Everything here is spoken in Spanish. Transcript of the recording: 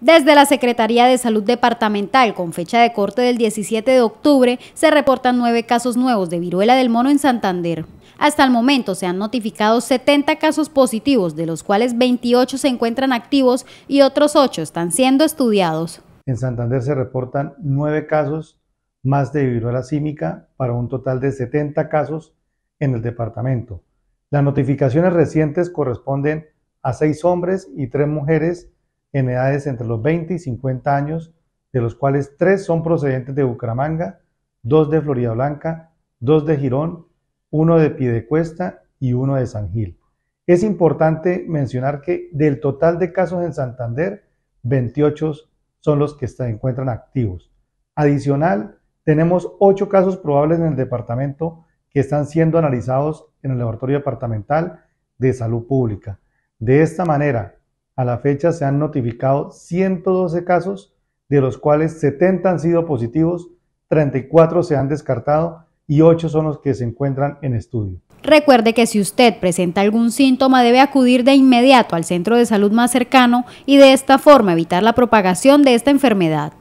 Desde la Secretaría de Salud Departamental, con fecha de corte del 17 de octubre, se reportan nueve casos nuevos de viruela del mono en Santander. Hasta el momento se han notificado 70 casos positivos, de los cuales 28 se encuentran activos y otros 8 están siendo estudiados. En Santander se reportan nueve casos más de viruela símica para un total de 70 casos en el departamento. Las notificaciones recientes corresponden a seis hombres y tres mujeres en edades entre los 20 y 50 años, de los cuales tres son procedentes de Bucaramanga, dos de Florida Blanca, dos de Girón, uno de Piedecuesta y uno de San Gil. Es importante mencionar que del total de casos en Santander, 28 son los que se encuentran activos. Adicional, tenemos 8 casos probables en el departamento que están siendo analizados en el Laboratorio Departamental de Salud Pública. De esta manera, a la fecha se han notificado 112 casos, de los cuales 70 han sido positivos, 34 se han descartado y 8 son los que se encuentran en estudio. Recuerde que si usted presenta algún síntoma debe acudir de inmediato al centro de salud más cercano y de esta forma evitar la propagación de esta enfermedad.